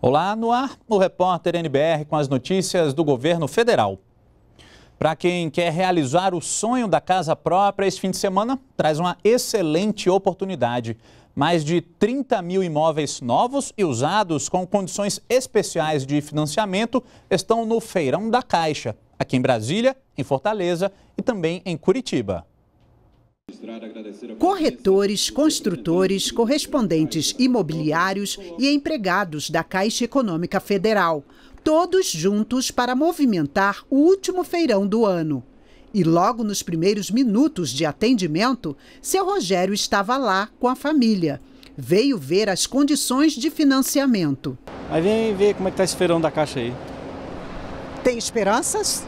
Olá, no ar, o repórter NBR com as notícias do governo federal. Para quem quer realizar o sonho da casa própria, esse fim de semana traz uma excelente oportunidade mais de 30 mil imóveis novos e usados com condições especiais de financiamento estão no Feirão da Caixa, aqui em Brasília, em Fortaleza e também em Curitiba. Corretores, construtores, correspondentes imobiliários e empregados da Caixa Econômica Federal, todos juntos para movimentar o último feirão do ano. E logo nos primeiros minutos de atendimento, seu Rogério estava lá com a família. Veio ver as condições de financiamento. Aí vem ver como é que está esse feirão da Caixa aí. Tem esperanças?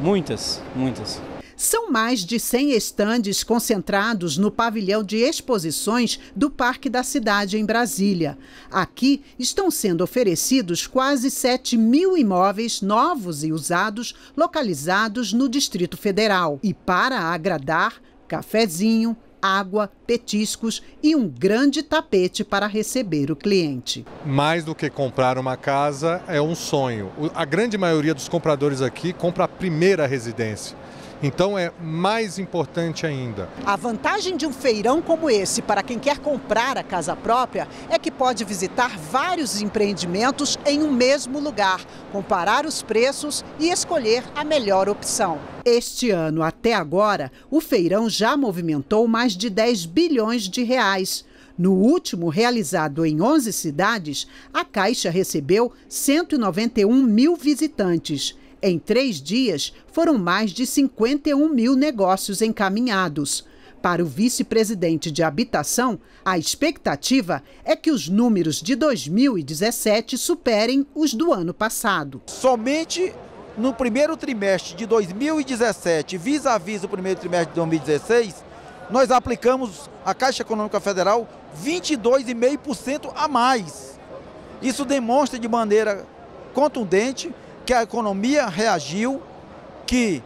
Muitas, muitas. São mais de 100 estandes concentrados no pavilhão de exposições do Parque da Cidade, em Brasília. Aqui estão sendo oferecidos quase 7 mil imóveis novos e usados localizados no Distrito Federal. E para agradar, cafezinho, água, petiscos e um grande tapete para receber o cliente. Mais do que comprar uma casa, é um sonho. A grande maioria dos compradores aqui compra a primeira residência. Então é mais importante ainda. A vantagem de um feirão como esse para quem quer comprar a casa própria é que pode visitar vários empreendimentos em um mesmo lugar, comparar os preços e escolher a melhor opção. Este ano até agora, o feirão já movimentou mais de 10 bilhões de reais. No último, realizado em 11 cidades, a Caixa recebeu 191 mil visitantes. Em três dias, foram mais de 51 mil negócios encaminhados. Para o vice-presidente de habitação, a expectativa é que os números de 2017 superem os do ano passado. Somente no primeiro trimestre de 2017, vis a vis o primeiro trimestre de 2016, nós aplicamos à Caixa Econômica Federal 22,5% a mais. Isso demonstra de maneira contundente que a economia reagiu, que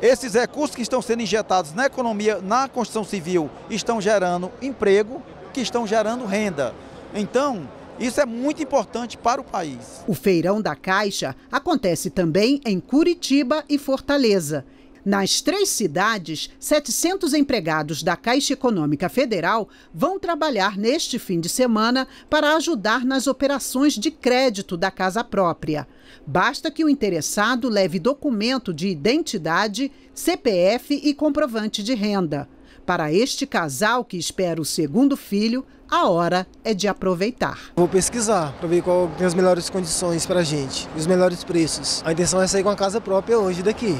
esses recursos que estão sendo injetados na economia, na construção civil, estão gerando emprego, que estão gerando renda. Então, isso é muito importante para o país. O feirão da Caixa acontece também em Curitiba e Fortaleza. Nas três cidades, 700 empregados da Caixa Econômica Federal vão trabalhar neste fim de semana para ajudar nas operações de crédito da casa própria. Basta que o interessado leve documento de identidade, CPF e comprovante de renda. Para este casal que espera o segundo filho, a hora é de aproveitar. Vou pesquisar para ver qual tem as melhores condições para a gente, os melhores preços. A intenção é sair com a casa própria hoje daqui.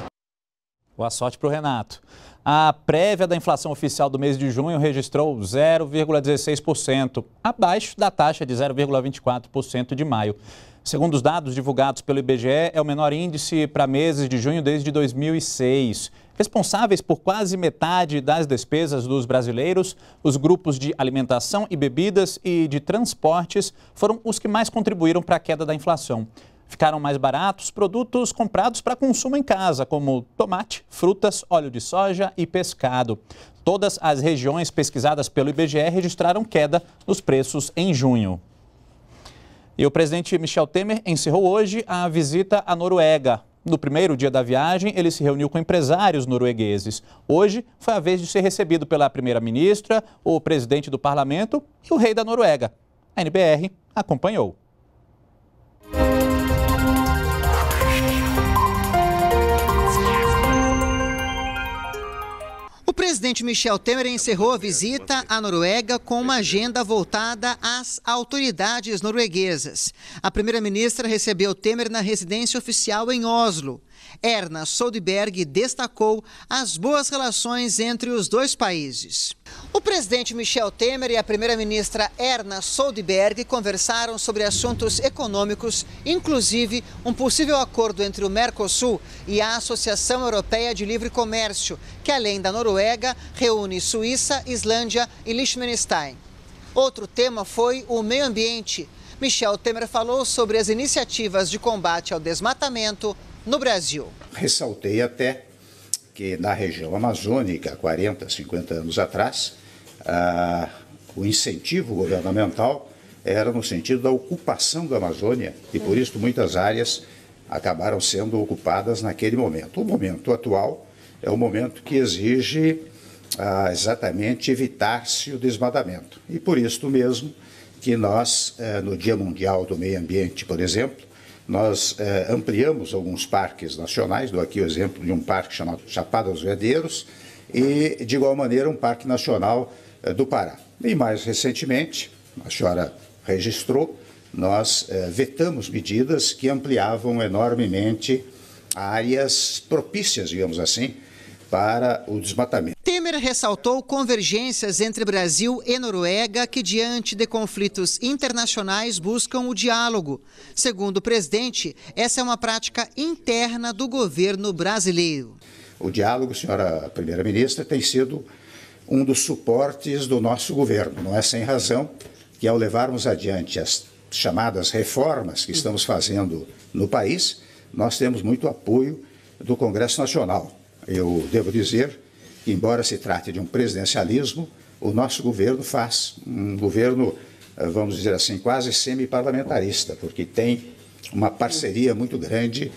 Boa sorte para o Renato. A prévia da inflação oficial do mês de junho registrou 0,16%, abaixo da taxa de 0,24% de maio. Segundo os dados divulgados pelo IBGE, é o menor índice para meses de junho desde 2006. Responsáveis por quase metade das despesas dos brasileiros, os grupos de alimentação e bebidas e de transportes foram os que mais contribuíram para a queda da inflação. Ficaram mais baratos produtos comprados para consumo em casa, como tomate, frutas, óleo de soja e pescado. Todas as regiões pesquisadas pelo IBGE registraram queda nos preços em junho. E o presidente Michel Temer encerrou hoje a visita à Noruega. No primeiro dia da viagem, ele se reuniu com empresários noruegueses. Hoje foi a vez de ser recebido pela primeira-ministra, o presidente do parlamento e o rei da Noruega. A NBR acompanhou. O presidente Michel Temer encerrou a visita à Noruega com uma agenda voltada às autoridades norueguesas. A primeira-ministra recebeu Temer na residência oficial em Oslo. Erna Soldberg destacou as boas relações entre os dois países. O presidente Michel Temer e a primeira-ministra Erna Soldberg conversaram sobre assuntos econômicos, inclusive um possível acordo entre o Mercosul e a Associação Europeia de Livre Comércio, que além da Noruega, reúne Suíça, Islândia e Liechtenstein. Outro tema foi o meio ambiente. Michel Temer falou sobre as iniciativas de combate ao desmatamento, no Brasil. Ressaltei até que na região amazônica, 40, 50 anos atrás, ah, o incentivo governamental era no sentido da ocupação da Amazônia e por isso muitas áreas acabaram sendo ocupadas naquele momento. O momento atual é o momento que exige ah, exatamente evitar-se o desmatamento. E por isso mesmo que nós, eh, no Dia Mundial do Meio Ambiente, por exemplo, nós eh, ampliamos alguns parques nacionais, dou aqui o exemplo de um parque chamado Chapada dos Veadeiros e, de igual maneira, um parque nacional eh, do Pará. E mais recentemente, a senhora registrou, nós eh, vetamos medidas que ampliavam enormemente áreas propícias, digamos assim, para o desmatamento. Temer ressaltou convergências entre Brasil e Noruega que, diante de conflitos internacionais, buscam o diálogo. Segundo o presidente, essa é uma prática interna do governo brasileiro. O diálogo, senhora primeira-ministra, tem sido um dos suportes do nosso governo. Não é sem razão que, ao levarmos adiante as chamadas reformas que estamos fazendo no país, nós temos muito apoio do Congresso Nacional. Eu devo dizer embora se trate de um presidencialismo, o nosso governo faz um governo, eh, vamos dizer assim, quase semi-parlamentarista, porque tem uma parceria muito grande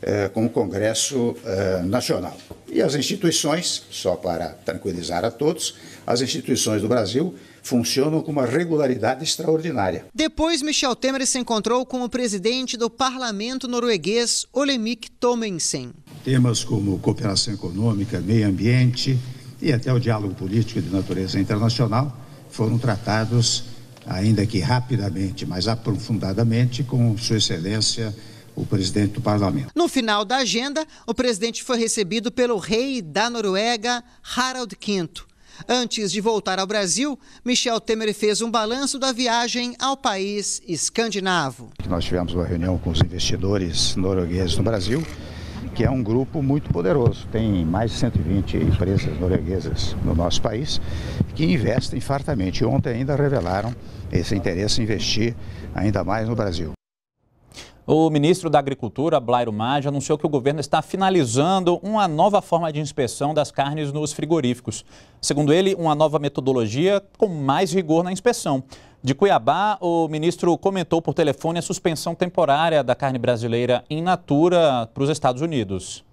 eh, com o Congresso eh, Nacional. E as instituições, só para tranquilizar a todos, as instituições do Brasil funcionam com uma regularidade extraordinária. Depois, Michel Temer se encontrou com o presidente do parlamento norueguês, Olemic Thommensen temas como cooperação econômica, meio ambiente e até o diálogo político de natureza internacional foram tratados, ainda que rapidamente, mas aprofundadamente, com Sua Excelência o presidente do parlamento. No final da agenda, o presidente foi recebido pelo rei da Noruega, Harald V. Antes de voltar ao Brasil, Michel Temer fez um balanço da viagem ao país escandinavo. Nós tivemos uma reunião com os investidores noruegueses no Brasil que é um grupo muito poderoso. Tem mais de 120 empresas norueguesas no nosso país que investem fartamente. Ontem ainda revelaram esse interesse em investir ainda mais no Brasil. O ministro da Agricultura, Blairo Maggi, anunciou que o governo está finalizando uma nova forma de inspeção das carnes nos frigoríficos. Segundo ele, uma nova metodologia com mais rigor na inspeção. De Cuiabá, o ministro comentou por telefone a suspensão temporária da carne brasileira in natura para os Estados Unidos.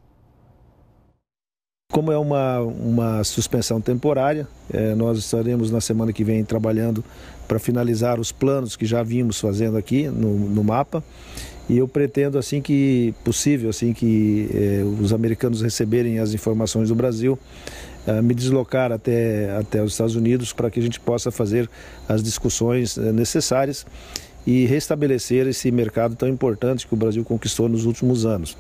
Como é uma, uma suspensão temporária, é, nós estaremos na semana que vem trabalhando para finalizar os planos que já vimos fazendo aqui no, no mapa. E eu pretendo, assim que possível, assim que é, os americanos receberem as informações do Brasil, é, me deslocar até, até os Estados Unidos para que a gente possa fazer as discussões é, necessárias e restabelecer esse mercado tão importante que o Brasil conquistou nos últimos anos.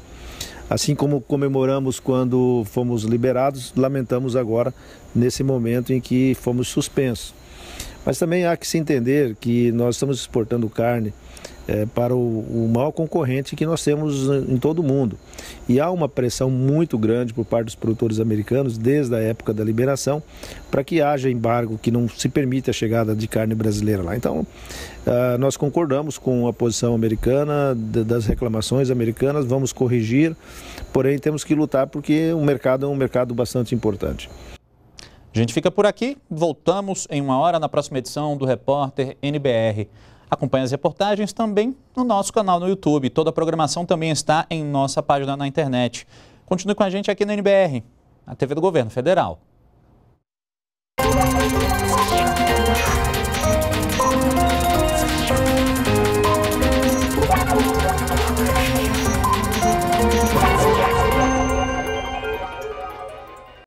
Assim como comemoramos quando fomos liberados, lamentamos agora nesse momento em que fomos suspensos. Mas também há que se entender que nós estamos exportando carne é, para o, o maior concorrente que nós temos eh, em todo o mundo. E há uma pressão muito grande por parte dos produtores americanos, desde a época da liberação, para que haja embargo que não se permita a chegada de carne brasileira lá. Então, uh, nós concordamos com a posição americana, das reclamações americanas, vamos corrigir, porém temos que lutar porque o mercado é um mercado bastante importante. A gente fica por aqui, voltamos em uma hora na próxima edição do Repórter NBR. Acompanhe as reportagens também no nosso canal no YouTube. Toda a programação também está em nossa página na internet. Continue com a gente aqui na NBR, a TV do Governo Federal.